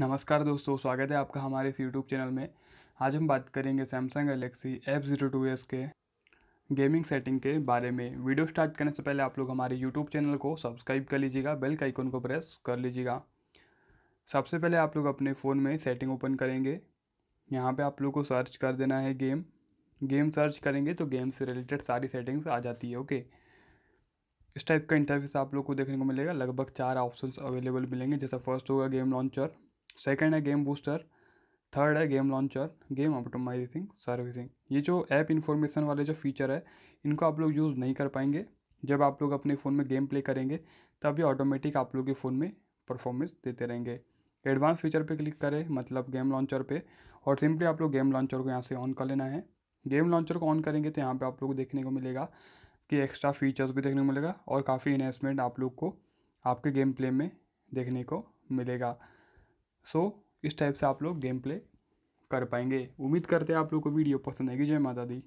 नमस्कार दोस्तों स्वागत है आपका हमारे इस यूट्यूब चैनल में आज हम बात करेंगे Samsung Galaxy F zero two S के गेमिंग सेटिंग के बारे में वीडियो स्टार्ट करने से पहले आप लोग हमारे यूट्यूब चैनल को सब्सक्राइब कर लीजिएगा बेल का आइकन को प्रेस कर लीजिएगा सबसे पहले आप लोग अपने फ़ोन में सेटिंग ओपन करेंगे यहाँ पर आप लोग को सर्च कर देना है गेम गेम सर्च करेंगे तो गेम से रिलेटेड सारी सेटिंग्स आ जाती है ओके इस टाइप का इंटरफेस आप लोग को देखने को मिलेगा लगभग चार ऑप्शंस अवेलेबल मिलेंगे जैसा फर्स्ट होगा गेम लॉन्चर सेकेंड है गेम बूस्टर थर्ड है game launcher game optimizing servicing ये जो ऐप इन्फॉर्मेशन वाले जो फीचर है इनको आप लोग यूज़ नहीं कर पाएंगे जब आप लोग अपने फ़ोन में गेम प्ले करेंगे तब ये ऑटोमेटिक आप लोग के फ़ोन में परफॉर्मेंस देते रहेंगे एडवांस फीचर पे क्लिक करें मतलब गेम लॉन्चर पे और सिंपली आप लोग गेम लॉन्चर को यहाँ से ऑन कर लेना है गेम लॉन्चर को ऑन करेंगे तो यहाँ पे आप लोग को देखने को मिलेगा कि एक्स्ट्रा फीचर्स भी देखने को मिलेगा और काफ़ी इन्हेंसमेंट आप लोग को आपके गेम प्ले में देखने को मिलेगा सो इस टाइप से आप लोग गेम प्ले कर पाएंगे उम्मीद करते हैं आप लोग को वीडियो पसंद आएगी जय माता दी